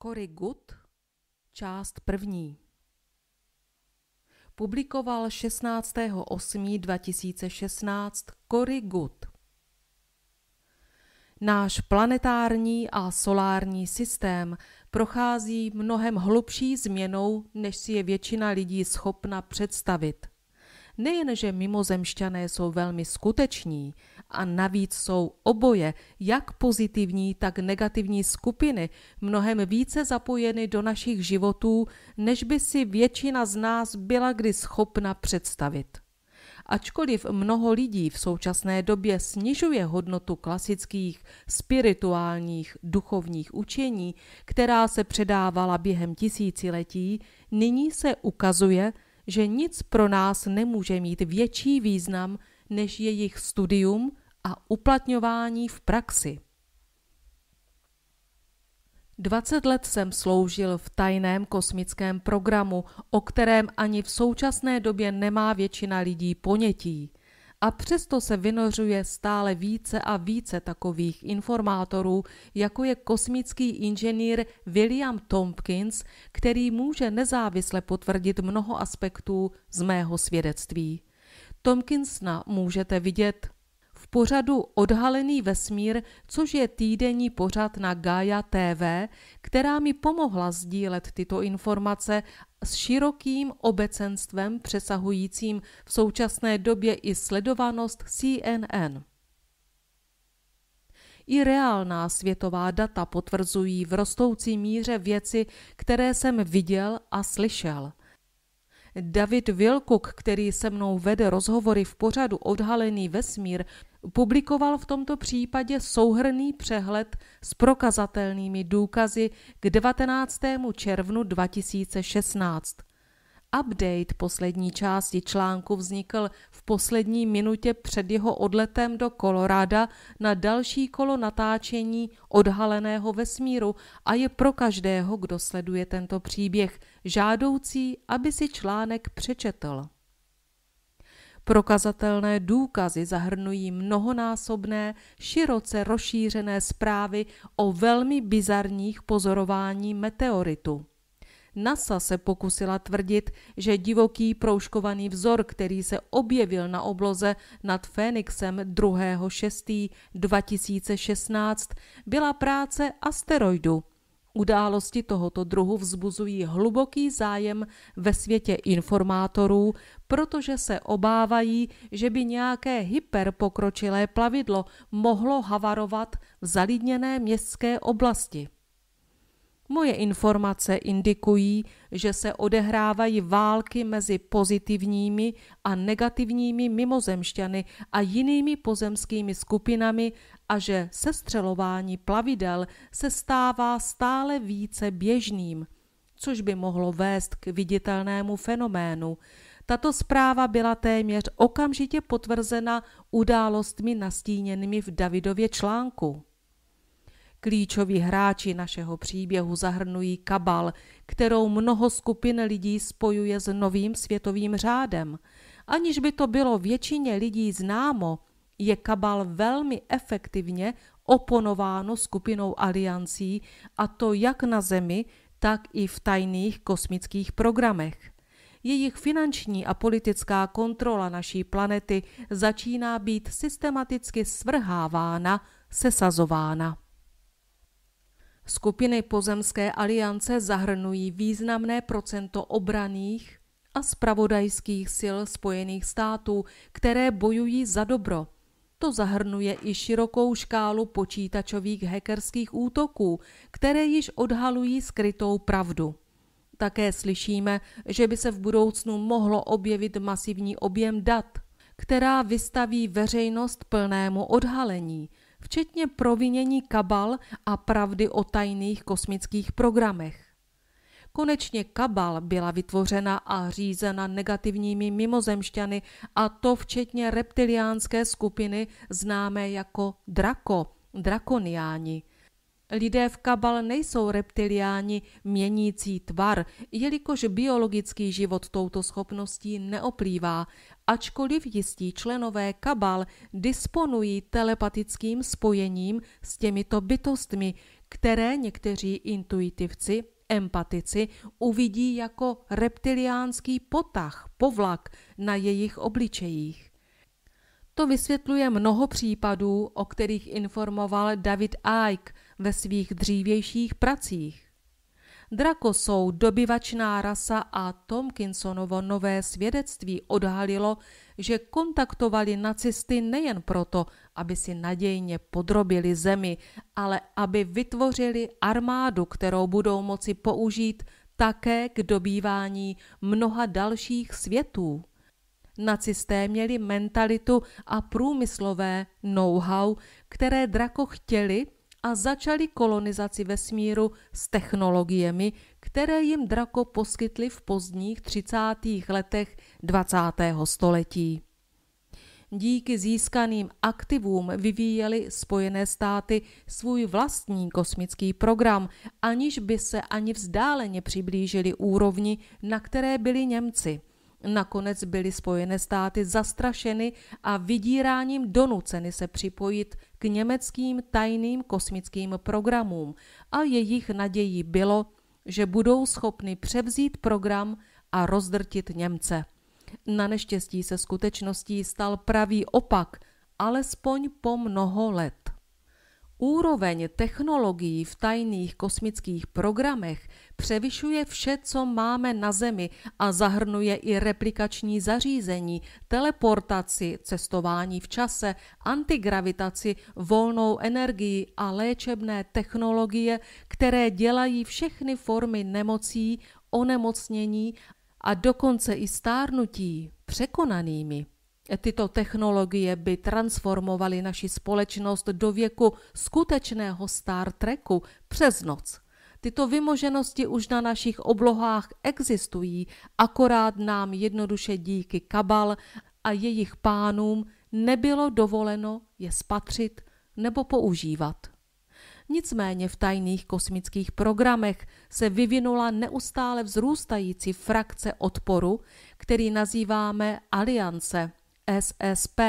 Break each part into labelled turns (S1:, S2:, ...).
S1: Korygut, část první. Publikoval 16.8.2016 Korygut. Náš planetární a solární systém prochází mnohem hlubší změnou, než si je většina lidí schopna představit – Nejenže mimozemšťané jsou velmi skuteční a navíc jsou oboje, jak pozitivní, tak negativní skupiny, mnohem více zapojeny do našich životů, než by si většina z nás byla kdy schopna představit. Ačkoliv mnoho lidí v současné době snižuje hodnotu klasických spirituálních duchovních učení, která se předávala během tisíciletí, nyní se ukazuje, že nic pro nás nemůže mít větší význam než jejich studium a uplatňování v praxi. 20 let jsem sloužil v tajném kosmickém programu, o kterém ani v současné době nemá většina lidí ponětí a přesto se vynořuje stále více a více takových informátorů, jako je kosmický inženýr William Tompkins, který může nezávisle potvrdit mnoho aspektů z mého svědectví. Tomkinsna můžete vidět pořadu Odhalený vesmír, což je týdenní pořad na Gaia TV, která mi pomohla sdílet tyto informace s širokým obecenstvem přesahujícím v současné době i sledovanost CNN. I reálná světová data potvrzují v rostoucí míře věci, které jsem viděl a slyšel – David Wilkuk, který se mnou vede rozhovory v pořadu Odhalený vesmír, publikoval v tomto případě souhrný přehled s prokazatelnými důkazy k 19. červnu 2016. Update poslední části článku vznikl v poslední minutě před jeho odletem do Koloráda na další kolo natáčení odhaleného vesmíru a je pro každého, kdo sleduje tento příběh, žádoucí, aby si článek přečetl. Prokazatelné důkazy zahrnují mnohonásobné, široce rozšířené zprávy o velmi bizarních pozorování meteoritu. NASA se pokusila tvrdit, že divoký proužkovaný vzor, který se objevil na obloze nad Fénixem 2.6.2016, byla práce asteroidu. Události tohoto druhu vzbuzují hluboký zájem ve světě informátorů, protože se obávají, že by nějaké hyperpokročilé plavidlo mohlo havarovat v zalidněné městské oblasti. Moje informace indikují, že se odehrávají války mezi pozitivními a negativními mimozemšťany a jinými pozemskými skupinami a že sestřelování plavidel se stává stále více běžným, což by mohlo vést k viditelnému fenoménu. Tato zpráva byla téměř okamžitě potvrzena událostmi nastíněnými v Davidově článku. Klíčoví hráči našeho příběhu zahrnují kabal, kterou mnoho skupin lidí spojuje s novým světovým řádem. Aniž by to bylo většině lidí známo, je kabal velmi efektivně oponováno skupinou aliancí, a to jak na Zemi, tak i v tajných kosmických programech. Jejich finanční a politická kontrola naší planety začíná být systematicky svrhávána, sesazována. Skupiny Pozemské aliance zahrnují významné procento obraných a spravodajských sil Spojených států, které bojují za dobro. To zahrnuje i širokou škálu počítačových hackerských útoků, které již odhalují skrytou pravdu. Také slyšíme, že by se v budoucnu mohlo objevit masivní objem dat, která vystaví veřejnost plnému odhalení – včetně provinění kabal a pravdy o tajných kosmických programech. Konečně kabal byla vytvořena a řízena negativními mimozemšťany a to včetně reptiliánské skupiny známé jako drako, drakoniáni. Lidé v kabal nejsou reptiliáni měnící tvar, jelikož biologický život touto schopností neoplývá ačkoliv jistí členové kabal disponují telepatickým spojením s těmito bytostmi, které někteří intuitivci, empatici uvidí jako reptiliánský potah, povlak na jejich obličejích. To vysvětluje mnoho případů, o kterých informoval David Icke ve svých dřívějších pracích. Drako jsou dobyvačná rasa a Tomkinsonovo nové svědectví odhalilo, že kontaktovali nacisty nejen proto, aby si nadějně podrobili zemi, ale aby vytvořili armádu, kterou budou moci použít také k dobývání mnoha dalších světů. Nacisté měli mentalitu a průmyslové know-how, které Drako chtěli a začali kolonizaci vesmíru s technologiemi, které jim drako poskytli v pozdních 30. letech 20. století. Díky získaným aktivům vyvíjeli Spojené státy svůj vlastní kosmický program, aniž by se ani vzdáleně přiblížili úrovni, na které byli Němci – Nakonec byly Spojené státy zastrašeny a vydíráním donuceny se připojit k německým tajným kosmickým programům a jejich nadějí bylo, že budou schopny převzít program a rozdrtit Němce. Na neštěstí se skutečností stal pravý opak, alespoň po mnoho let. Úroveň technologií v tajných kosmických programech převyšuje vše, co máme na Zemi a zahrnuje i replikační zařízení, teleportaci, cestování v čase, antigravitaci, volnou energii a léčebné technologie, které dělají všechny formy nemocí, onemocnění a dokonce i stárnutí překonanými. Tyto technologie by transformovaly naši společnost do věku skutečného Star Treku přes noc. Tyto vymoženosti už na našich oblohách existují, akorát nám jednoduše díky kabal a jejich pánům nebylo dovoleno je spatřit nebo používat. Nicméně v tajných kosmických programech se vyvinula neustále vzrůstající frakce odporu, který nazýváme aliance – SSP.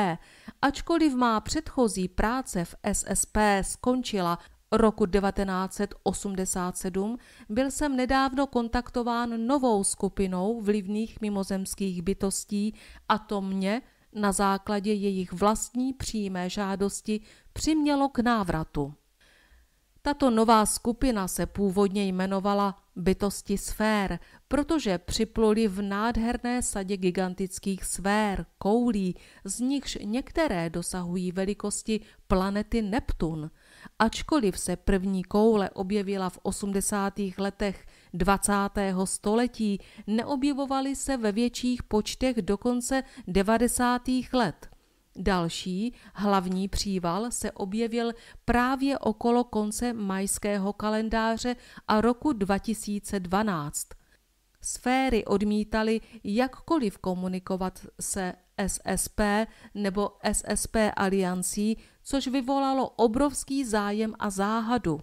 S1: Ačkoliv má předchozí práce v SSP skončila roku 1987, byl jsem nedávno kontaktován novou skupinou vlivných mimozemských bytostí a to mě na základě jejich vlastní přímé žádosti přimělo k návratu. Tato nová skupina se původně jmenovala Bytosti sfér, protože připluli v nádherné sadě gigantických sfér, koulí, z nichž některé dosahují velikosti planety Neptun. Ačkoliv se první koule objevila v 80. letech 20. století, neobjevovaly se ve větších počtech dokonce 90. let. Další hlavní příval se objevil právě okolo konce majského kalendáře a roku 2012. Sféry odmítaly jakkoliv komunikovat se SSP nebo SSP aliancí, což vyvolalo obrovský zájem a záhadu.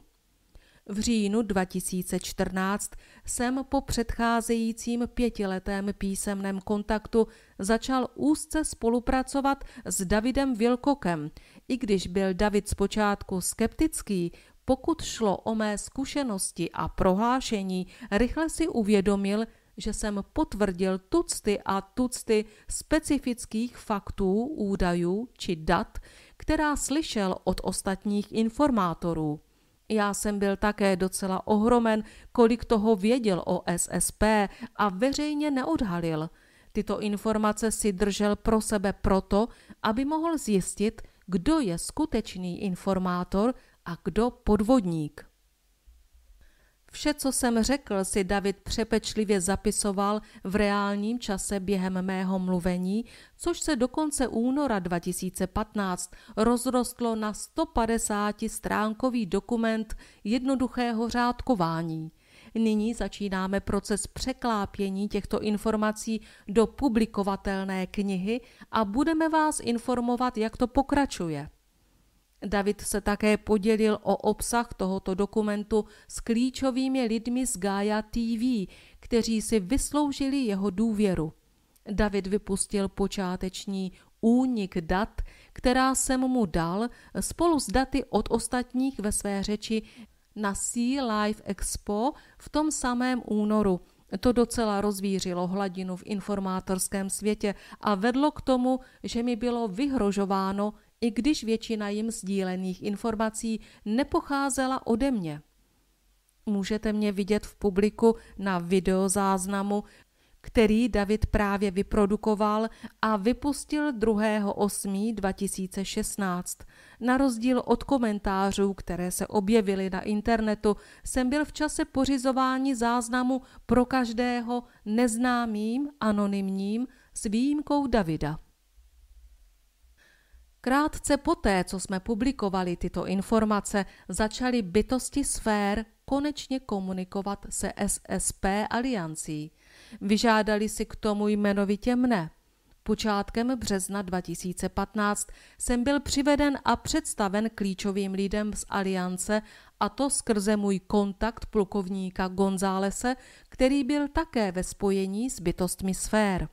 S1: V říjnu 2014 jsem po předcházejícím pětiletém písemném kontaktu začal úzce spolupracovat s Davidem Vilkokem. I když byl David zpočátku skeptický, pokud šlo o mé zkušenosti a prohlášení, rychle si uvědomil, že jsem potvrdil tucty a tucty specifických faktů, údajů či dat, která slyšel od ostatních informátorů. Já jsem byl také docela ohromen, kolik toho věděl o SSP a veřejně neodhalil. Tyto informace si držel pro sebe proto, aby mohl zjistit, kdo je skutečný informátor a kdo podvodník. Vše, co jsem řekl, si David přepečlivě zapisoval v reálním čase během mého mluvení, což se do konce února 2015 rozrostlo na 150 stránkový dokument jednoduchého řádkování. Nyní začínáme proces překlápění těchto informací do publikovatelné knihy a budeme vás informovat, jak to pokračuje. David se také podělil o obsah tohoto dokumentu s klíčovými lidmi z Gaia TV, kteří si vysloužili jeho důvěru. David vypustil počáteční únik dat, která jsem mu dal spolu s daty od ostatních ve své řeči na Sea Life Expo v tom samém únoru. To docela rozvířilo hladinu v informátorském světě a vedlo k tomu, že mi bylo vyhrožováno i když většina jim sdílených informací nepocházela ode mě. Můžete mě vidět v publiku na videozáznamu, který David právě vyprodukoval a vypustil 2.8.2016. Na rozdíl od komentářů, které se objevily na internetu, jsem byl v čase pořizování záznamu pro každého neznámým, anonymním, s výjimkou Davida. Krátce poté, co jsme publikovali tyto informace, začaly bytosti sfér konečně komunikovat se SSP aliancí. Vyžádali si k tomu jmenovitě mne. Počátkem března 2015 jsem byl přiveden a představen klíčovým lidem z aliance a to skrze můj kontakt plukovníka Gonzálese, který byl také ve spojení s bytostmi sfér.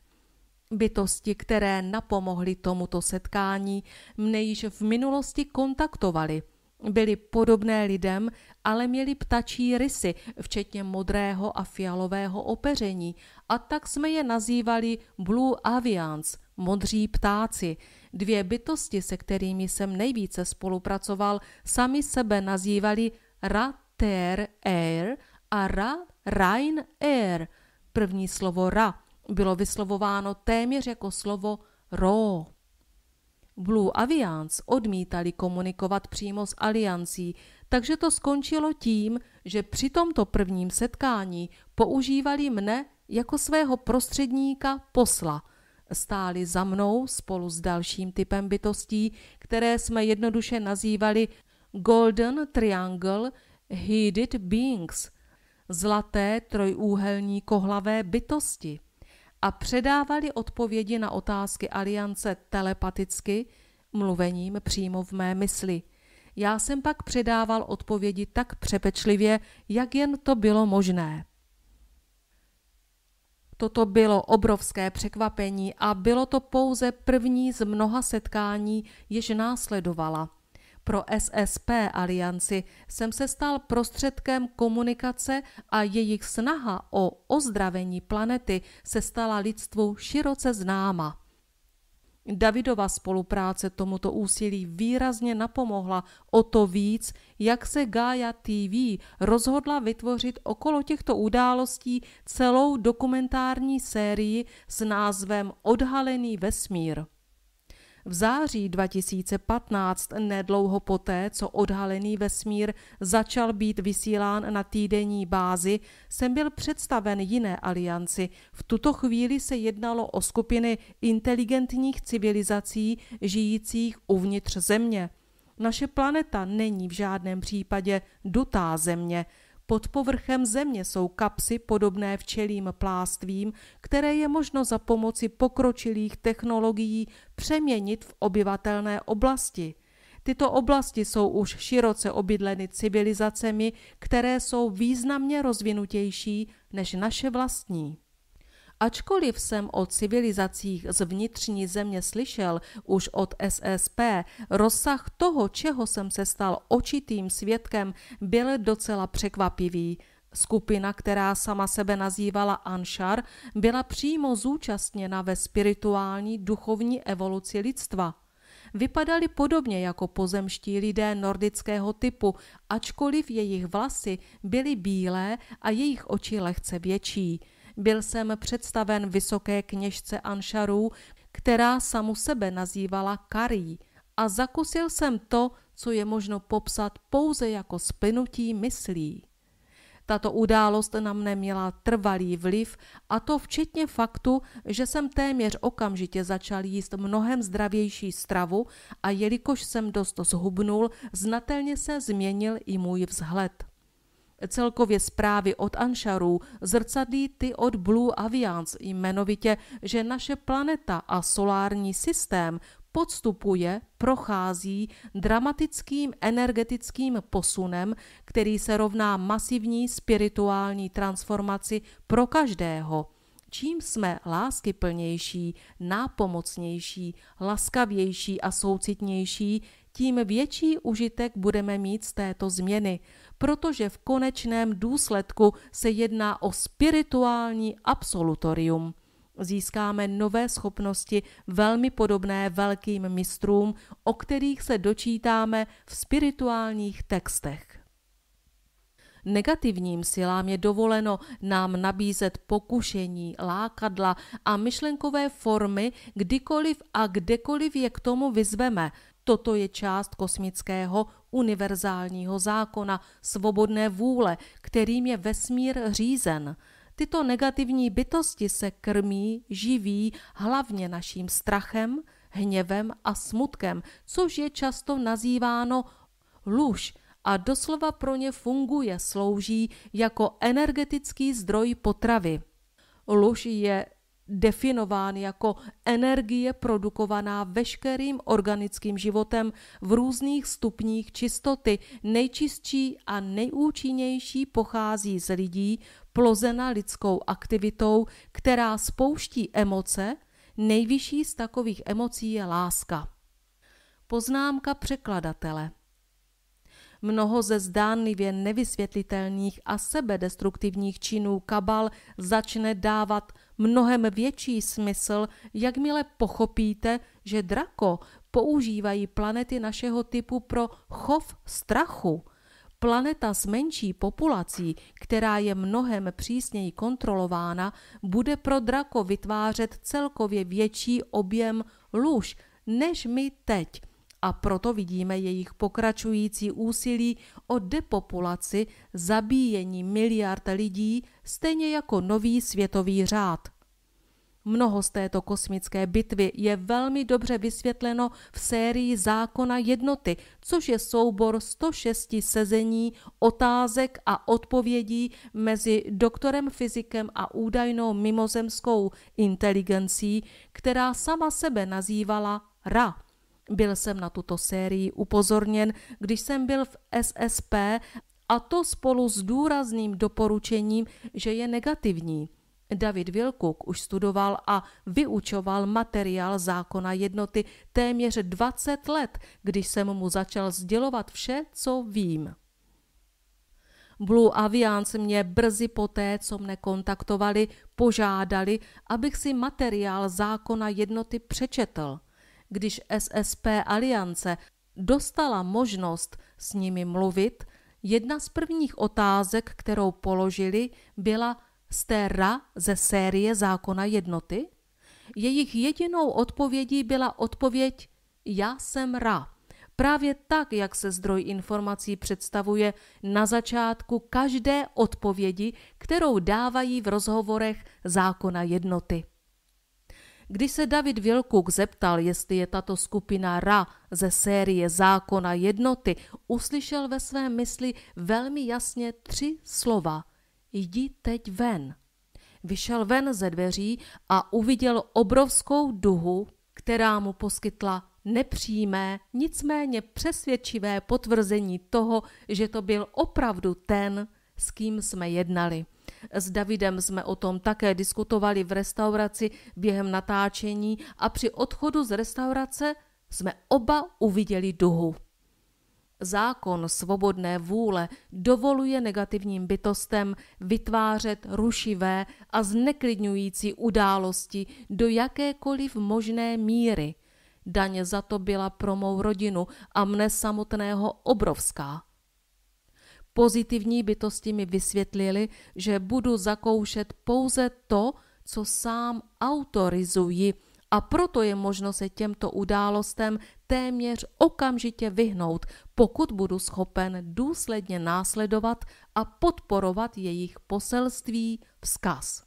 S1: Bytosti, které napomohly tomuto setkání, mne již v minulosti kontaktovali. Byli podobné lidem, ale měli ptačí rysy, včetně modrého a fialového opeření, a tak jsme je nazývali Blue Avians, modří ptáci. Dvě bytosti, se kterými jsem nejvíce spolupracoval, sami sebe nazývali Ra Ter Air a Ra Rain Air. První slovo Ra bylo téměř jako slovo RO. Blue Aviance odmítali komunikovat přímo s aliancí, takže to skončilo tím, že při tomto prvním setkání používali mne jako svého prostředníka posla. Stáli za mnou spolu s dalším typem bytostí, které jsme jednoduše nazývali Golden Triangle Heated Beings, zlaté trojúhelní kohlavé bytosti a předávali odpovědi na otázky aliance telepaticky, mluvením přímo v mé mysli. Já jsem pak předával odpovědi tak přepečlivě, jak jen to bylo možné. Toto bylo obrovské překvapení a bylo to pouze první z mnoha setkání, jež následovala – pro SSP alianci jsem se stal prostředkem komunikace a jejich snaha o ozdravení planety se stala lidstvu široce známa. Davidova spolupráce tomuto úsilí výrazně napomohla o to víc, jak se Gaia TV rozhodla vytvořit okolo těchto událostí celou dokumentární sérii s názvem Odhalený vesmír. V září 2015, nedlouho poté, co odhalený vesmír začal být vysílán na týdenní bázi, jsem byl představen jiné alianci. V tuto chvíli se jednalo o skupiny inteligentních civilizací žijících uvnitř Země. Naše planeta není v žádném případě dutá Země – pod povrchem země jsou kapsy podobné včelím plástvím, které je možno za pomoci pokročilých technologií přeměnit v obyvatelné oblasti. Tyto oblasti jsou už široce obydleny civilizacemi, které jsou významně rozvinutější než naše vlastní. Ačkoliv jsem o civilizacích z vnitřní země slyšel už od SSP, rozsah toho, čeho jsem se stal očitým svědkem, byl docela překvapivý. Skupina, která sama sebe nazývala Anšar, byla přímo zúčastněna ve spirituální duchovní evoluci lidstva. Vypadali podobně jako pozemští lidé nordického typu, ačkoliv jejich vlasy byly bílé a jejich oči lehce větší – byl jsem představen vysoké kněžce Anšarů, která samu sebe nazývala Karí, a zakusil jsem to, co je možno popsat pouze jako splynutí myslí. Tato událost na mne měla trvalý vliv a to včetně faktu, že jsem téměř okamžitě začal jíst mnohem zdravější stravu a jelikož jsem dost zhubnul, znatelně se změnil i můj vzhled. Celkově zprávy od Anšarů zrcadlí ty od Blue Aviance, jmenovitě, že naše planeta a solární systém podstupuje, prochází dramatickým energetickým posunem, který se rovná masivní spirituální transformaci pro každého. Čím jsme láskyplnější, nápomocnější, laskavější a soucitnější, tím větší užitek budeme mít z této změny – protože v konečném důsledku se jedná o spirituální absolutorium. Získáme nové schopnosti velmi podobné velkým mistrům, o kterých se dočítáme v spirituálních textech. Negativním silám je dovoleno nám nabízet pokušení, lákadla a myšlenkové formy kdykoliv a kdekoliv je k tomu vyzveme. Toto je část kosmického univerzálního zákona svobodné vůle, kterým je vesmír řízen. Tyto negativní bytosti se krmí, živí hlavně naším strachem, hněvem a smutkem, což je často nazýváno lůž a doslova pro ně funguje, slouží jako energetický zdroj potravy. Luž je definován jako energie produkovaná veškerým organickým životem v různých stupních čistoty. Nejčistší a nejúčinnější pochází z lidí plozena lidskou aktivitou, která spouští emoce. Nejvyšší z takových emocí je láska. Poznámka překladatele – Mnoho ze zdánlivě nevysvětlitelných a sebedestruktivních činů kabal začne dávat mnohem větší smysl, jakmile pochopíte, že drako používají planety našeho typu pro chov strachu. Planeta s menší populací, která je mnohem přísněji kontrolována, bude pro drako vytvářet celkově větší objem lůž než my teď – a proto vidíme jejich pokračující úsilí o depopulaci zabíjení miliard lidí, stejně jako nový světový řád. Mnoho z této kosmické bitvy je velmi dobře vysvětleno v sérii Zákona jednoty, což je soubor 106 sezení, otázek a odpovědí mezi doktorem fyzikem a údajnou mimozemskou inteligencí, která sama sebe nazývala Ra. Byl jsem na tuto sérii upozorněn, když jsem byl v SSP a to spolu s důrazným doporučením, že je negativní. David Vilkuk už studoval a vyučoval materiál zákona jednoty téměř 20 let, když jsem mu začal sdělovat vše, co vím. Blue Avians mě brzy poté, co mne kontaktovali, požádali, abych si materiál zákona jednoty přečetl – když SSP aliance dostala možnost s nimi mluvit, jedna z prvních otázek, kterou položili, byla jste Ra ze série Zákona jednoty? Jejich jedinou odpovědí byla odpověď Já jsem Ra. Právě tak, jak se zdroj informací představuje na začátku každé odpovědi, kterou dávají v rozhovorech Zákona jednoty. Když se David Vilkuk zeptal, jestli je tato skupina Ra ze série Zákona jednoty, uslyšel ve své mysli velmi jasně tři slova. Jdi teď ven. Vyšel ven ze dveří a uviděl obrovskou duhu, která mu poskytla nepřímé, nicméně přesvědčivé potvrzení toho, že to byl opravdu ten, s kým jsme jednali. S Davidem jsme o tom také diskutovali v restauraci během natáčení a při odchodu z restaurace jsme oba uviděli duhu. Zákon svobodné vůle dovoluje negativním bytostem vytvářet rušivé a zneklidňující události do jakékoliv možné míry. Daně za to byla pro mou rodinu a mne samotného obrovská pozitivní bytosti mi vysvětlili, že budu zakoušet pouze to, co sám autorizuji a proto je možno se těmto událostem téměř okamžitě vyhnout, pokud budu schopen důsledně následovat a podporovat jejich poselství vzkaz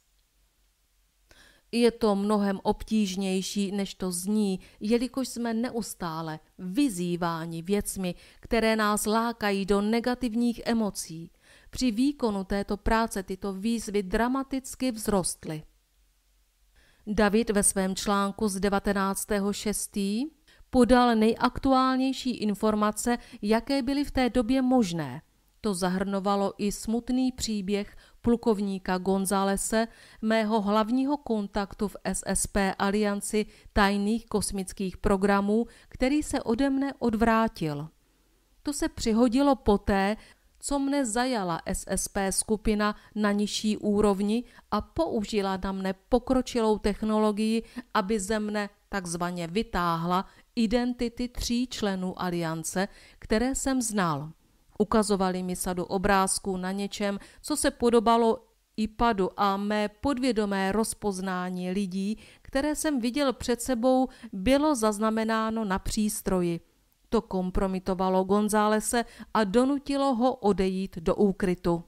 S1: je to mnohem obtížnější, než to zní, jelikož jsme neustále vyzýváni věcmi, které nás lákají do negativních emocí. Při výkonu této práce tyto výzvy dramaticky vzrostly. David ve svém článku z 19.6. podal nejaktuálnější informace, jaké byly v té době možné. To zahrnovalo i smutný příběh plukovníka Gonzálese, mého hlavního kontaktu v SSP alianci tajných kosmických programů, který se ode mne odvrátil. To se přihodilo poté, co mne zajala SSP skupina na nižší úrovni a použila na mne pokročilou technologii, aby ze mne takzvaně vytáhla identity tří členů aliance, které jsem znal. Ukazovali mi sadu obrázků na něčem, co se podobalo IPADu a mé podvědomé rozpoznání lidí, které jsem viděl před sebou, bylo zaznamenáno na přístroji. To kompromitovalo Gonzálese a donutilo ho odejít do úkrytu.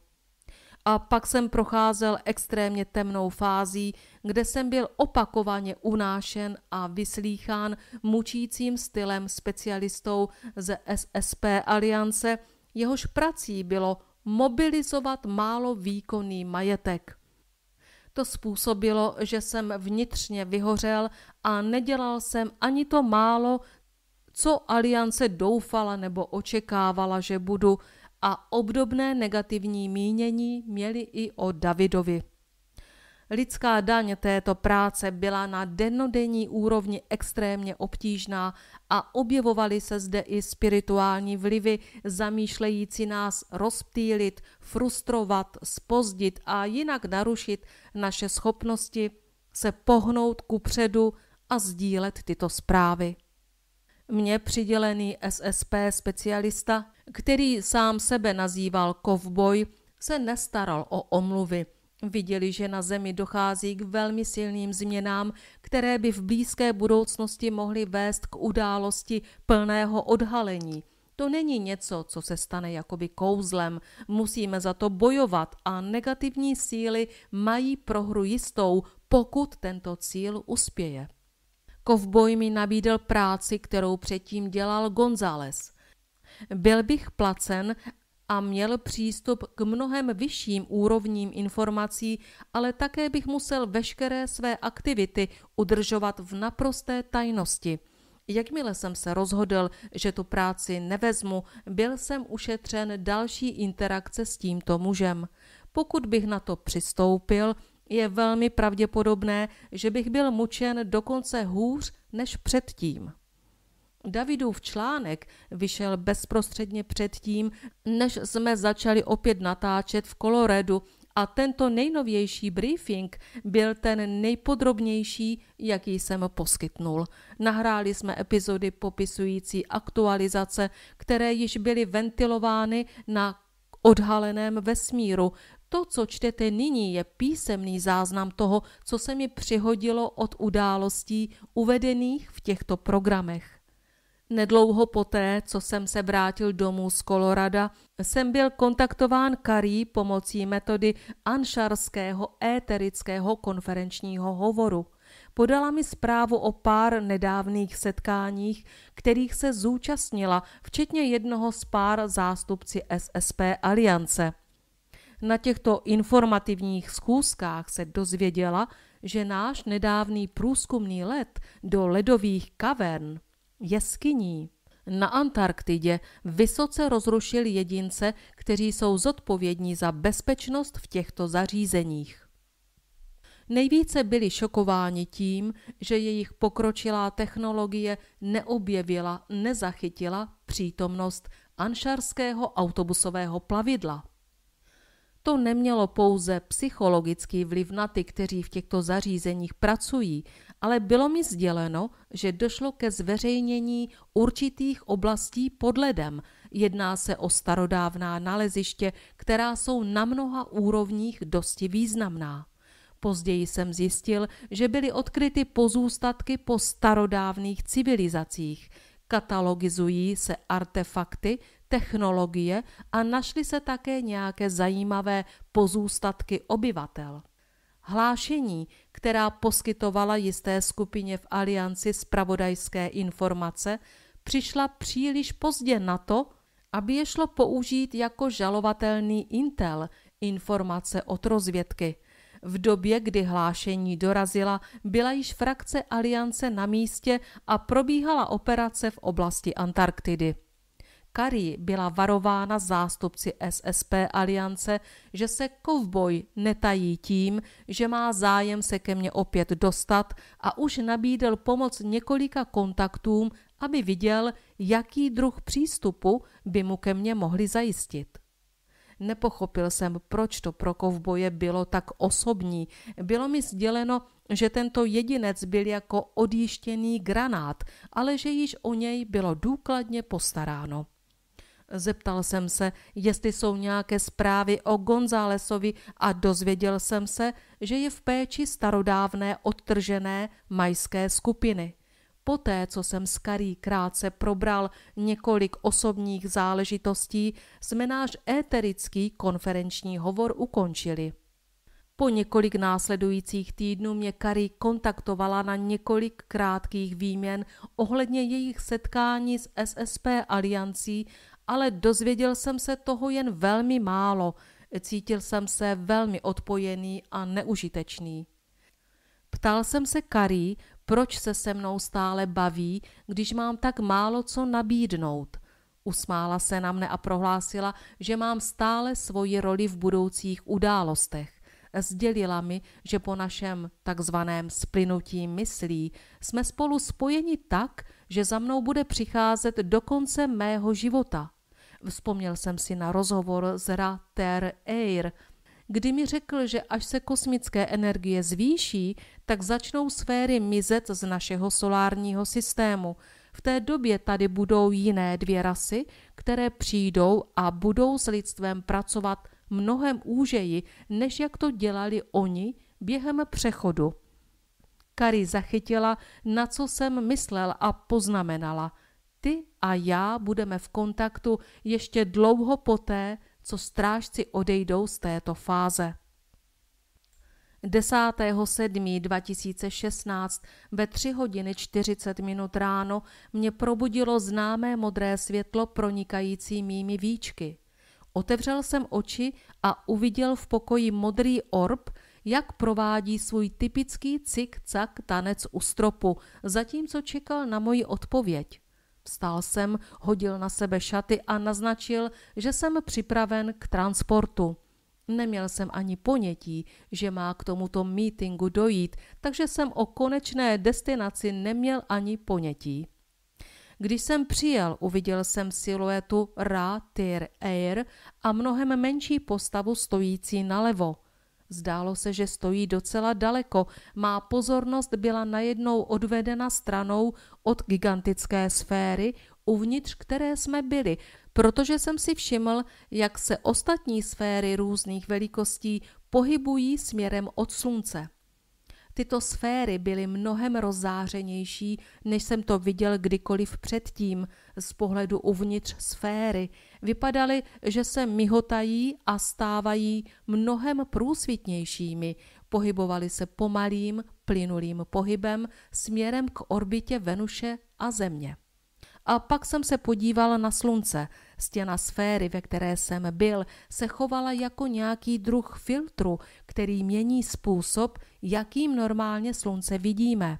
S1: A pak jsem procházel extrémně temnou fází, kde jsem byl opakovaně unášen a vyslýchán mučícím stylem specialistou ze SSP Aliance – jehož prací bylo mobilizovat málo výkonný majetek. To způsobilo, že jsem vnitřně vyhořel a nedělal jsem ani to málo, co aliance doufala nebo očekávala, že budu, a obdobné negativní mínění měli i o Davidovi. Lidská daň této práce byla na dennodenní úrovni extrémně obtížná a objevovaly se zde i spirituální vlivy zamýšlející nás rozptýlit, frustrovat, spozdit a jinak narušit naše schopnosti se pohnout ku předu a sdílet tyto zprávy. Mně přidělený SSP specialista, který sám sebe nazýval kovboj, se nestaral o omluvy – Viděli, že na Zemi dochází k velmi silným změnám, které by v blízké budoucnosti mohly vést k události plného odhalení. To není něco, co se stane jakoby kouzlem. Musíme za to bojovat a negativní síly mají prohru jistou, pokud tento cíl uspěje. Kovboj mi nabídl práci, kterou předtím dělal González. Byl bych placen, a měl přístup k mnohem vyšším úrovním informací, ale také bych musel veškeré své aktivity udržovat v naprosté tajnosti. Jakmile jsem se rozhodl, že tu práci nevezmu, byl jsem ušetřen další interakce s tímto mužem. Pokud bych na to přistoupil, je velmi pravděpodobné, že bych byl mučen dokonce hůř než předtím. Davidův článek vyšel bezprostředně předtím, než jsme začali opět natáčet v Koloredu a tento nejnovější briefing byl ten nejpodrobnější, jaký jsem poskytnul. Nahráli jsme epizody popisující aktualizace, které již byly ventilovány na odhaleném vesmíru. To, co čtete nyní, je písemný záznam toho, co se mi přihodilo od událostí uvedených v těchto programech. Nedlouho poté, co jsem se vrátil domů z Kolorada, jsem byl kontaktován Karí pomocí metody anšarského éterického konferenčního hovoru. Podala mi zprávu o pár nedávných setkáních, kterých se zúčastnila, včetně jednoho z pár zástupci SSP Aliance. Na těchto informativních schůzkách se dozvěděla, že náš nedávný průzkumný let do ledových kavern jeskyní. Na Antarktidě vysoce rozrušil jedince, kteří jsou zodpovědní za bezpečnost v těchto zařízeních. Nejvíce byli šokováni tím, že jejich pokročilá technologie neobjevila, nezachytila přítomnost anšarského autobusového plavidla. To nemělo pouze psychologický vliv na ty, kteří v těchto zařízeních pracují, ale bylo mi sděleno, že došlo ke zveřejnění určitých oblastí pod ledem. Jedná se o starodávná naleziště, která jsou na mnoha úrovních dosti významná. Později jsem zjistil, že byly odkryty pozůstatky po starodávných civilizacích. Katalogizují se artefakty, technologie a našly se také nějaké zajímavé pozůstatky obyvatel hlášení, která poskytovala jisté skupině v alianci spravodajské informace, přišla příliš pozdě na to, aby je šlo použít jako žalovatelný intel informace od rozvědky. V době, kdy hlášení dorazila, byla již frakce aliance na místě a probíhala operace v oblasti Antarktidy. Kari byla varována zástupci SSP aliance, že se kovboj netají tím, že má zájem se ke mně opět dostat a už nabídl pomoc několika kontaktům, aby viděl, jaký druh přístupu by mu ke mně mohli zajistit. Nepochopil jsem, proč to pro kovboje bylo tak osobní. Bylo mi sděleno, že tento jedinec byl jako odjištěný granát, ale že již o něj bylo důkladně postaráno. Zeptal jsem se, jestli jsou nějaké zprávy o Gonzálesovi a dozvěděl jsem se, že je v péči starodávné odtržené majské skupiny. Poté, co jsem s Karí krátce probral několik osobních záležitostí, jsme náš éterický konferenční hovor ukončili. Po několik následujících týdnů mě Kari kontaktovala na několik krátkých výměn ohledně jejich setkání s SSP aliancí ale dozvěděl jsem se toho jen velmi málo. Cítil jsem se velmi odpojený a neužitečný. Ptal jsem se Karý, proč se se mnou stále baví, když mám tak málo co nabídnout. Usmála se na mne a prohlásila, že mám stále svoji roli v budoucích událostech. Sdělila mi, že po našem takzvaném splynutí myslí jsme spolu spojeni tak, že za mnou bude přicházet do konce mého života. Vzpomněl jsem si na rozhovor z Rater Air, kdy mi řekl, že až se kosmické energie zvýší, tak začnou sféry mizet z našeho solárního systému. V té době tady budou jiné dvě rasy, které přijdou a budou s lidstvem pracovat mnohem úžeji, než jak to dělali oni během přechodu. Kari zachytila, na co jsem myslel a poznamenala – ty a já budeme v kontaktu ještě dlouho poté, co strážci odejdou z této fáze. 10.7.2016 ve 3 hodiny 40 minut ráno mě probudilo známé modré světlo pronikající mými víčky. Otevřel jsem oči a uviděl v pokoji modrý orb, jak provádí svůj typický cik-cak tanec u stropu, zatímco čekal na moji odpověď. Vstal jsem, hodil na sebe šaty a naznačil, že jsem připraven k transportu. Neměl jsem ani ponětí, že má k tomuto mítingu dojít, takže jsem o konečné destinaci neměl ani ponětí. Když jsem přijel, uviděl jsem siluetu Ra Tir Air a mnohem menší postavu stojící nalevo – Zdálo se, že stojí docela daleko. Má pozornost byla najednou odvedena stranou od gigantické sféry, uvnitř které jsme byli, protože jsem si všiml, jak se ostatní sféry různých velikostí pohybují směrem od slunce. Tyto sféry byly mnohem rozzářenější, než jsem to viděl kdykoliv předtím z pohledu uvnitř sféry – Vypadaly, že se mihotají a stávají mnohem průsvitnějšími, pohybovali se pomalým, plynulým pohybem směrem k orbitě Venuše a Země. A pak jsem se podíval na slunce. Stěna sféry, ve které jsem byl, se chovala jako nějaký druh filtru, který mění způsob, jakým normálně slunce vidíme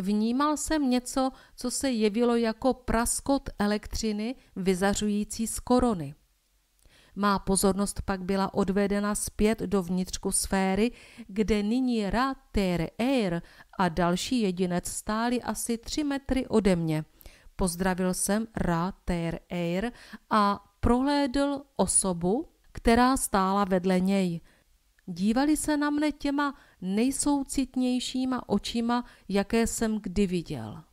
S1: vnímal jsem něco, co se jevilo jako praskot elektřiny vyzařující z korony. Má pozornost pak byla odvedena zpět do vnitřku sféry, kde nyní Ra Ter Air a další jedinec stáli asi tři metry ode mě. Pozdravil jsem Ra Ter Air a prohlédl osobu, která stála vedle něj. Dívali se na mne těma nejsoucitnějšíma očima, jaké jsem kdy viděl.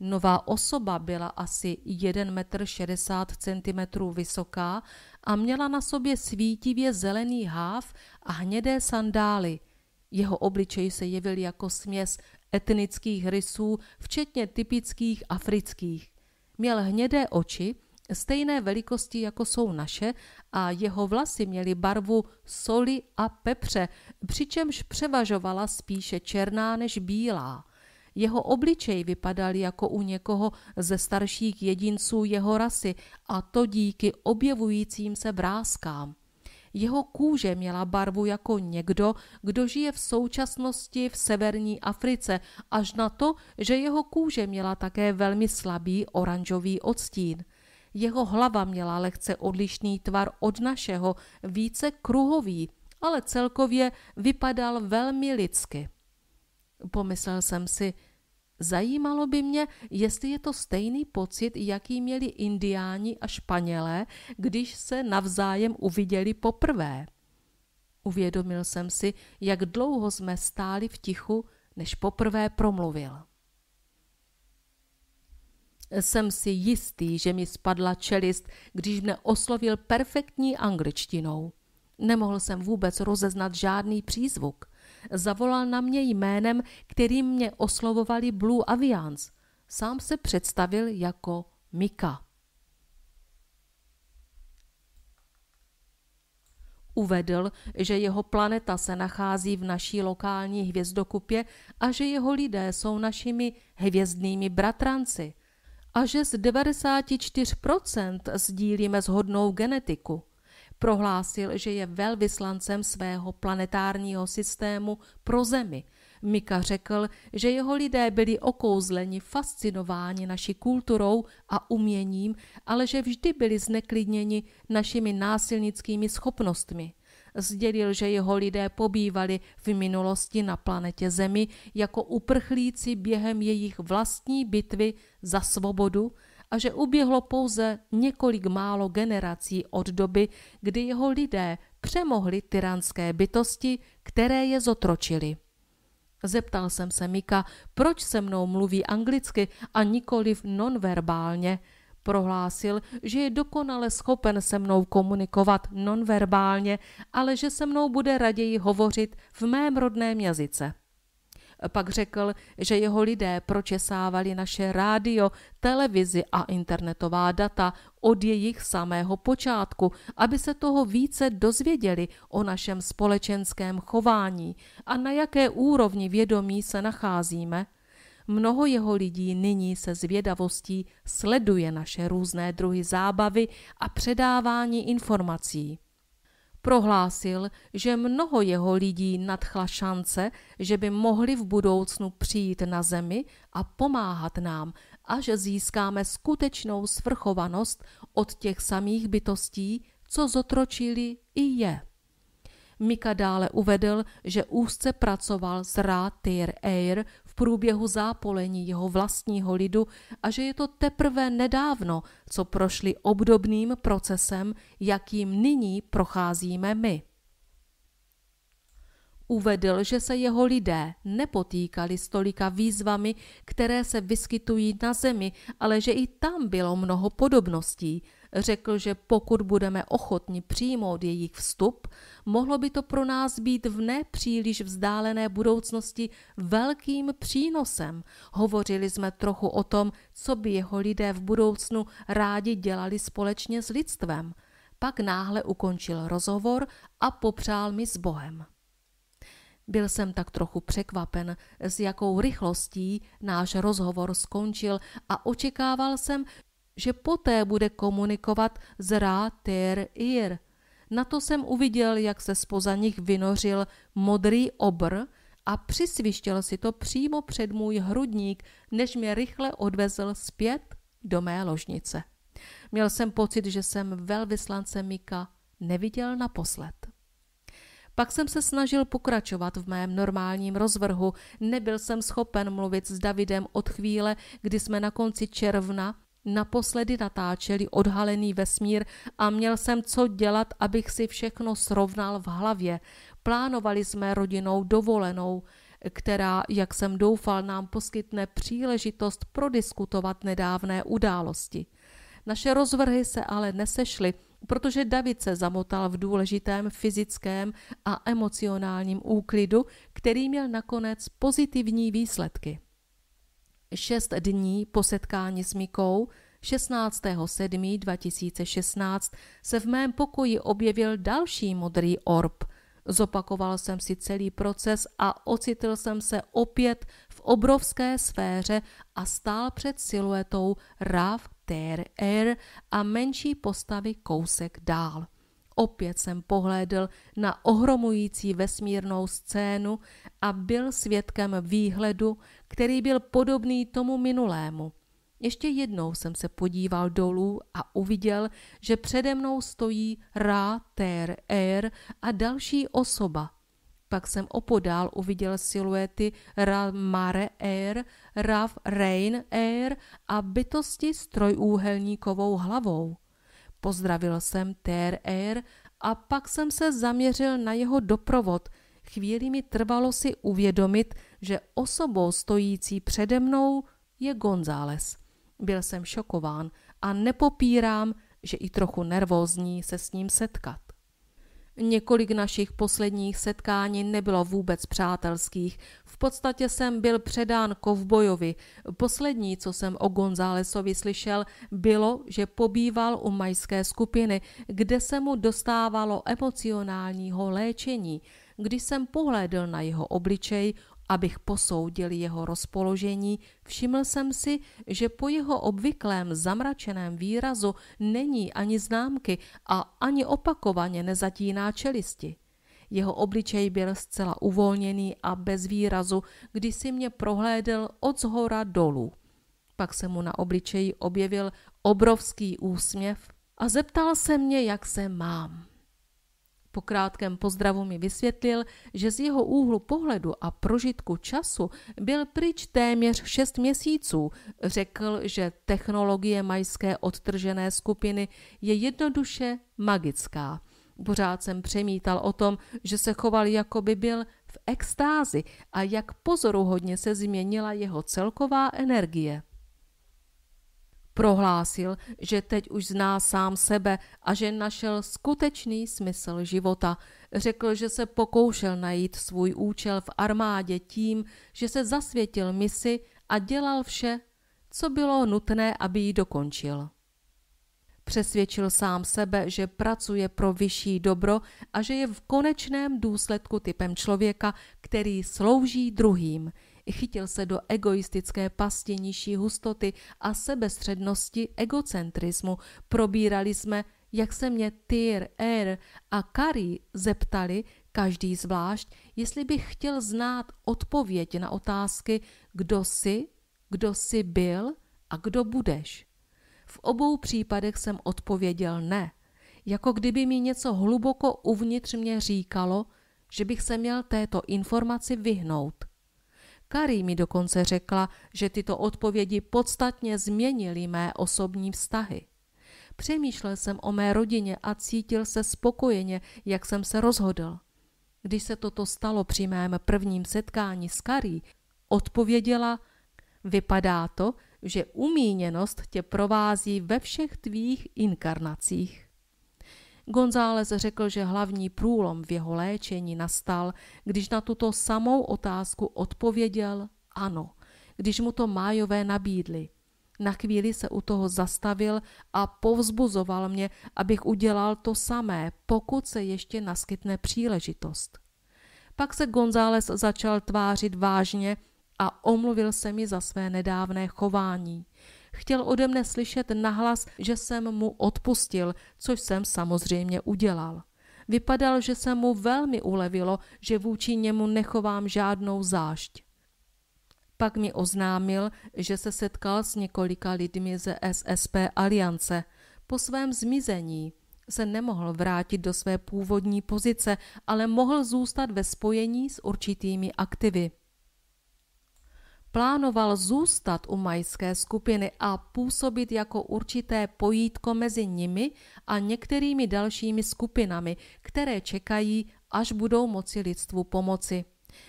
S1: Nová osoba byla asi 1,60 m vysoká a měla na sobě svítivě zelený háv a hnědé sandály. Jeho obličej se jevil jako směs etnických rysů, včetně typických afrických. Měl hnědé oči, stejné velikosti, jako jsou naše, a jeho vlasy měly barvu soli a pepře, přičemž převažovala spíše černá než bílá. Jeho obličej vypadal jako u někoho ze starších jedinců jeho rasy, a to díky objevujícím se vrázkám. Jeho kůže měla barvu jako někdo, kdo žije v současnosti v severní Africe, až na to, že jeho kůže měla také velmi slabý oranžový odstín. Jeho hlava měla lehce odlišný tvar od našeho, více kruhový, ale celkově vypadal velmi lidsky. Pomyslel jsem si, Zajímalo by mě, jestli je to stejný pocit, jaký měli indiáni a španělé, když se navzájem uviděli poprvé. Uvědomil jsem si, jak dlouho jsme stáli v tichu, než poprvé promluvil jsem si jistý, že mi spadla čelist, když mne oslovil perfektní angličtinou. Nemohl jsem vůbec rozeznat žádný přízvuk. Zavolal na mě jménem, kterým mě oslovovali Blue Avians. Sám se představil jako Mika. Uvedl, že jeho planeta se nachází v naší lokální hvězdokupě a že jeho lidé jsou našimi hvězdnými bratranci a že z 94% sdílíme zhodnou genetiku. Prohlásil, že je velvyslancem svého planetárního systému pro Zemi. Mika řekl, že jeho lidé byli okouzleni, fascinováni naší kulturou a uměním, ale že vždy byli zneklidněni našimi násilnickými schopnostmi sdělil, že jeho lidé pobývali v minulosti na planetě Zemi jako uprchlíci během jejich vlastní bitvy za svobodu a že uběhlo pouze několik málo generací od doby, kdy jeho lidé přemohli tyranské bytosti, které je zotročili. Zeptal jsem se Mika, proč se mnou mluví anglicky a nikoli nonverbálně – Prohlásil, že je dokonale schopen se mnou komunikovat nonverbálně, ale že se mnou bude raději hovořit v mém rodném jazyce. Pak řekl, že jeho lidé pročesávali naše rádio, televizi a internetová data od jejich samého počátku, aby se toho více dozvěděli o našem společenském chování a na jaké úrovni vědomí se nacházíme – Mnoho jeho lidí nyní se zvědavostí sleduje naše různé druhy zábavy a předávání informací. Prohlásil, že mnoho jeho lidí nadchla šance, že by mohli v budoucnu přijít na zemi a pomáhat nám, až získáme skutečnou svrchovanost od těch samých bytostí, co zotročili i je. Mika dále uvedl, že úzce pracoval s Ra Tyr Air v průběhu zápolení jeho vlastního lidu a že je to teprve nedávno, co prošli obdobným procesem, jakým nyní procházíme my. Uvedl, že se jeho lidé nepotýkali s tolika výzvami, které se vyskytují na zemi, ale že i tam bylo mnoho podobností – Řekl, že pokud budeme ochotni přijmout jejich vstup, mohlo by to pro nás být v nepříliš vzdálené budoucnosti velkým přínosem. Hovořili jsme trochu o tom, co by jeho lidé v budoucnu rádi dělali společně s lidstvem. Pak náhle ukončil rozhovor a popřál mi s Bohem. Byl jsem tak trochu překvapen, s jakou rychlostí náš rozhovor skončil a očekával jsem, že poté bude komunikovat z Ra Ter Ir. Na to jsem uviděl, jak se spoza nich vynořil modrý obr a přisvištěl si to přímo před můj hrudník, než mě rychle odvezl zpět do mé ložnice. Měl jsem pocit, že jsem velvyslance Mika neviděl naposled. Pak jsem se snažil pokračovat v mém normálním rozvrhu. Nebyl jsem schopen mluvit s Davidem od chvíle, kdy jsme na konci června Naposledy natáčeli odhalený vesmír a měl jsem co dělat, abych si všechno srovnal v hlavě. Plánovali jsme rodinou dovolenou, která, jak jsem doufal, nám poskytne příležitost prodiskutovat nedávné události. Naše rozvrhy se ale nesešly, protože David se zamotal v důležitém fyzickém a emocionálním úklidu, který měl nakonec pozitivní výsledky šest dní po setkání s Mikou, 16. 7. 2016 se v mém pokoji objevil další modrý orb. Zopakoval jsem si celý proces a ocitl jsem se opět v obrovské sféře a stál před siluetou Rav Ter Air er a menší postavy kousek dál. Opět jsem pohlédl na ohromující vesmírnou scénu a byl svědkem výhledu, který byl podobný tomu minulému. Ještě jednou jsem se podíval dolů a uviděl, že přede mnou stojí Ra, Ter, Air a další osoba. Pak jsem opodál uviděl siluety Ra Mare Air, Rav Rain Air a bytosti s trojúhelníkovou hlavou. Pozdravil jsem Ter Air a pak jsem se zaměřil na jeho doprovod. Chvíli mi trvalo si uvědomit, že osobou stojící přede mnou je González. Byl jsem šokován a nepopírám, že i trochu nervózní se s ním setkat. Několik našich posledních setkání nebylo vůbec přátelských. V podstatě jsem byl předán kovbojovi. Poslední, co jsem o Gonzálesovi slyšel, bylo, že pobýval u majské skupiny, kde se mu dostávalo emocionálního léčení. Když jsem pohlédl na jeho obličej, Abych posoudil jeho rozpoložení, všiml jsem si, že po jeho obvyklém zamračeném výrazu není ani známky a ani opakovaně nezatíná čelisti. Jeho obličej byl zcela uvolněný a bez výrazu, když si mě prohlédl od zhora dolů. Pak se mu na obličeji objevil obrovský úsměv a zeptal se mě, jak se mám. Po krátkém pozdravu mi vysvětlil, že z jeho úhlu pohledu a prožitku času byl pryč téměř 6 měsíců. Řekl, že technologie majské odtržené skupiny je jednoduše magická. Pořád jsem přemítal o tom, že se choval, jako by byl v extázi a jak pozoruhodně se změnila jeho celková energie. Prohlásil, že teď už zná sám sebe a že našel skutečný smysl života. Řekl, že se pokoušel najít svůj účel v armádě tím, že se zasvětil misi a dělal vše, co bylo nutné, aby ji dokončil. Přesvědčil sám sebe, že pracuje pro vyšší dobro a že je v konečném důsledku typem člověka, který slouží druhým – Chytil se do egoistické pasti nižší hustoty a sebestřednosti egocentrismu. Probírali jsme, jak se mě Tyr, Er a Kari zeptali, každý zvlášť, jestli bych chtěl znát odpověď na otázky, kdo jsi, kdo jsi byl a kdo budeš. V obou případech jsem odpověděl ne, jako kdyby mi něco hluboko uvnitř mě říkalo, že bych se měl této informaci vyhnout. Kari mi dokonce řekla, že tyto odpovědi podstatně změnily mé osobní vztahy. Přemýšlel jsem o mé rodině a cítil se spokojeně, jak jsem se rozhodl. Když se toto stalo při mém prvním setkání s Kari, odpověděla, vypadá to, že umíněnost tě provází ve všech tvých inkarnacích. González řekl, že hlavní průlom v jeho léčení nastal, když na tuto samou otázku odpověděl ano, když mu to májové nabídli. Na chvíli se u toho zastavil a povzbuzoval mě, abych udělal to samé, pokud se ještě naskytne příležitost. Pak se González začal tvářit vážně a omluvil se mi za své nedávné chování. Chtěl ode mne slyšet nahlas, že jsem mu odpustil, což jsem samozřejmě udělal. Vypadal, že se mu velmi ulevilo, že vůči němu nechovám žádnou zášť. Pak mi oznámil, že se setkal s několika lidmi ze SSP Aliance. Po svém zmizení se nemohl vrátit do své původní pozice, ale mohl zůstat ve spojení s určitými aktivy plánoval zůstat u majské skupiny a působit jako určité pojítko mezi nimi a některými dalšími skupinami, které čekají, až budou moci lidstvu pomoci.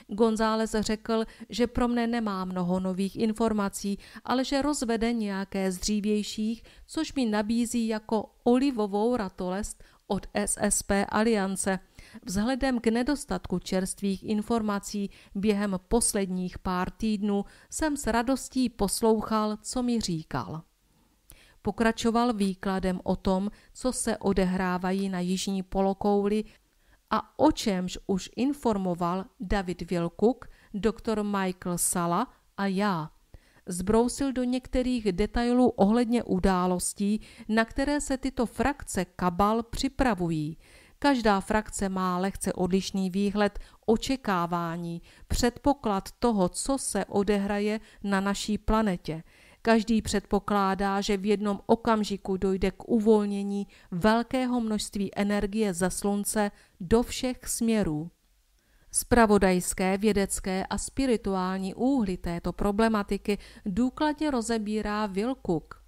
S1: González řekl, že pro mne nemá mnoho nových informací, ale že rozvede nějaké z dřívějších, což mi nabízí jako olivovou ratolest od SSP Aliance – Vzhledem k nedostatku čerstvých informací během posledních pár týdnů jsem s radostí poslouchal, co mi říkal. Pokračoval výkladem o tom, co se odehrávají na jižní polokouli a o čemž už informoval David Wilkuk, doktor Michael Sala a já. Zbrousil do některých detailů ohledně událostí, na které se tyto frakce kabal připravují – Každá frakce má lehce odlišný výhled očekávání, předpoklad toho, co se odehraje na naší planetě. Každý předpokládá, že v jednom okamžiku dojde k uvolnění velkého množství energie ze slunce do všech směrů. Spravodajské, vědecké a spirituální úhly této problematiky důkladně rozebírá Will Cook.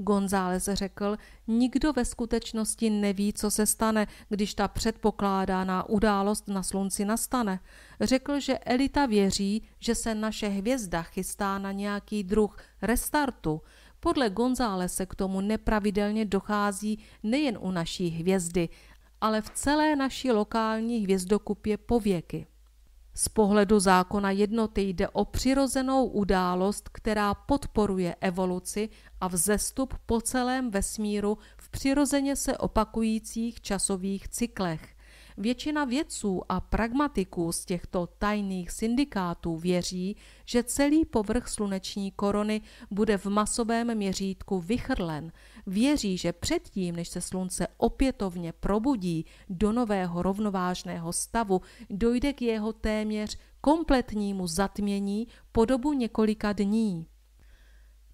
S1: González řekl, nikdo ve skutečnosti neví, co se stane, když ta předpokládaná událost na slunci nastane. Řekl, že elita věří, že se naše hvězda chystá na nějaký druh restartu. Podle Gonzálese k tomu nepravidelně dochází nejen u naší hvězdy, ale v celé naší lokální hvězdokupě pověky. Z pohledu zákona jednoty jde o přirozenou událost, která podporuje evoluci a vzestup po celém vesmíru v přirozeně se opakujících časových cyklech. Většina vědců a pragmatiků z těchto tajných syndikátů věří, že celý povrch sluneční korony bude v masovém měřítku vychrlen – Věří, že předtím, než se slunce opětovně probudí do nového rovnovážného stavu, dojde k jeho téměř kompletnímu zatmění po dobu několika dní.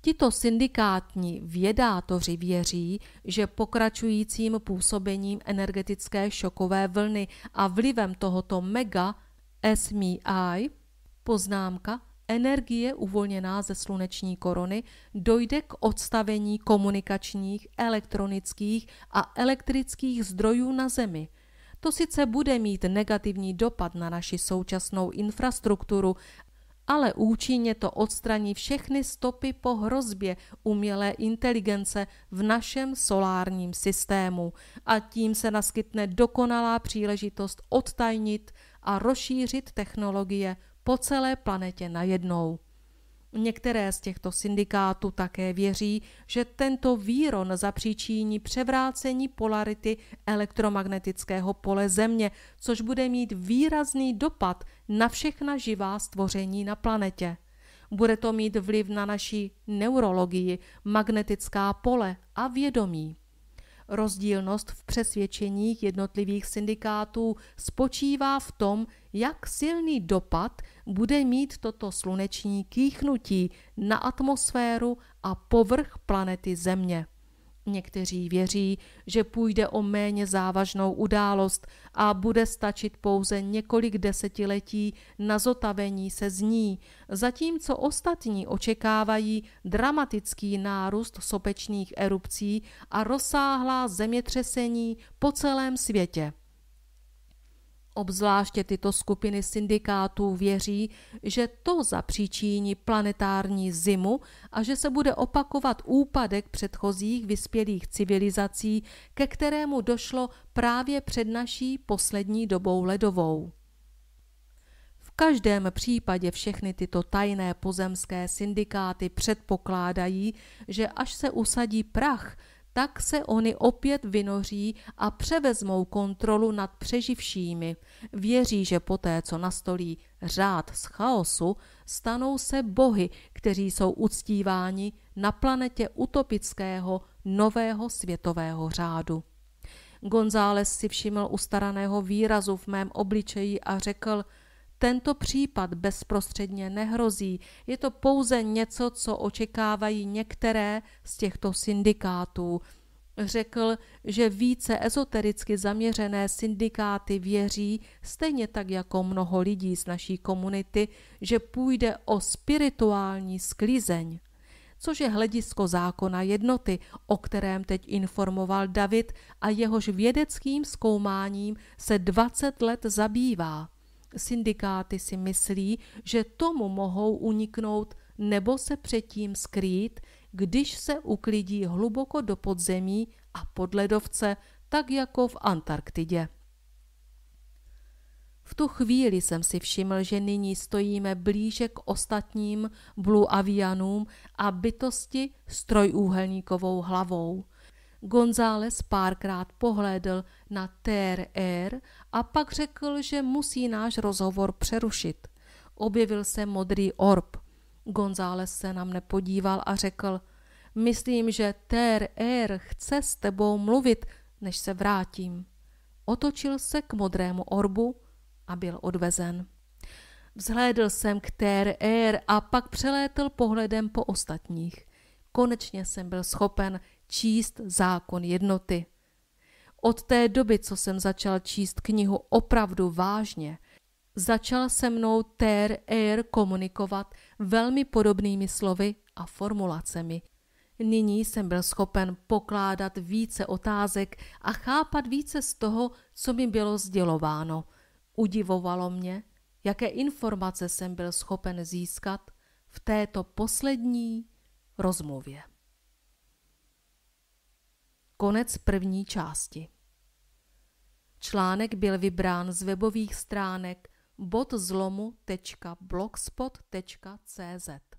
S1: Tito syndikátní vědátoři věří, že pokračujícím působením energetické šokové vlny a vlivem tohoto mega SMI Poznámka energie uvolněná ze sluneční korony dojde k odstavení komunikačních, elektronických a elektrických zdrojů na Zemi. To sice bude mít negativní dopad na naši současnou infrastrukturu, ale účinně to odstraní všechny stopy po hrozbě umělé inteligence v našem solárním systému a tím se naskytne dokonalá příležitost odtajnit a rozšířit technologie po celé planetě najednou. Některé z těchto syndikátů také věří, že tento víron zapříčíní převrácení polarity elektromagnetického pole Země, což bude mít výrazný dopad na všechna živá stvoření na planetě. Bude to mít vliv na naší neurologii, magnetická pole a vědomí. Rozdílnost v přesvědčeních jednotlivých syndikátů spočívá v tom, jak silný dopad bude mít toto sluneční kýchnutí na atmosféru a povrch planety Země. Někteří věří, že půjde o méně závažnou událost a bude stačit pouze několik desetiletí na zotavení se z ní, zatímco ostatní očekávají dramatický nárůst sopečných erupcí a rozsáhlá zemětřesení po celém světě. Obzvláště tyto skupiny syndikátů věří, že to zapříčíní planetární zimu a že se bude opakovat úpadek předchozích vyspělých civilizací, ke kterému došlo právě před naší poslední dobou ledovou. V každém případě všechny tyto tajné pozemské syndikáty předpokládají, že až se usadí prach – tak se oni opět vynoří a převezmou kontrolu nad přeživšími. Věří, že poté, co nastolí řád z chaosu, stanou se bohy, kteří jsou uctíváni na planetě utopického nového světového řádu. González si všiml ustaraného výrazu v mém obličeji a řekl – tento případ bezprostředně nehrozí, je to pouze něco, co očekávají některé z těchto syndikátů. Řekl, že více ezotericky zaměřené syndikáty věří, stejně tak jako mnoho lidí z naší komunity, že půjde o spirituální sklizeň což je hledisko zákona jednoty, o kterém teď informoval David a jehož vědeckým zkoumáním se 20 let zabývá syndikáty si myslí, že tomu mohou uniknout nebo se předtím skrýt, když se uklidí hluboko do podzemí a pod ledovce, tak jako v Antarktidě. V tu chvíli jsem si všiml, že nyní stojíme blíže k ostatním Blue Avianům a bytosti s trojúhelníkovou hlavou – González párkrát pohlédl na TR Air a pak řekl, že musí náš rozhovor přerušit. Objevil se modrý orb. González se nám nepodíval a řekl, myslím, že TR Air chce s tebou mluvit, než se vrátím. Otočil se k modrému orbu a byl odvezen. Vzhlédl jsem k TR Air a pak přelétl pohledem po ostatních. Konečně jsem byl schopen číst zákon jednoty. Od té doby, co jsem začal číst knihu opravdu vážně, začal se mnou Ter Air komunikovat velmi podobnými slovy a formulacemi. Nyní jsem byl schopen pokládat více otázek a chápat více z toho, co mi bylo sdělováno. Udivovalo mě, jaké informace jsem byl schopen získat v této poslední rozmluvě. Konec první části. Článek byl vybrán z webových stránek bodzlomu.blogspot.cz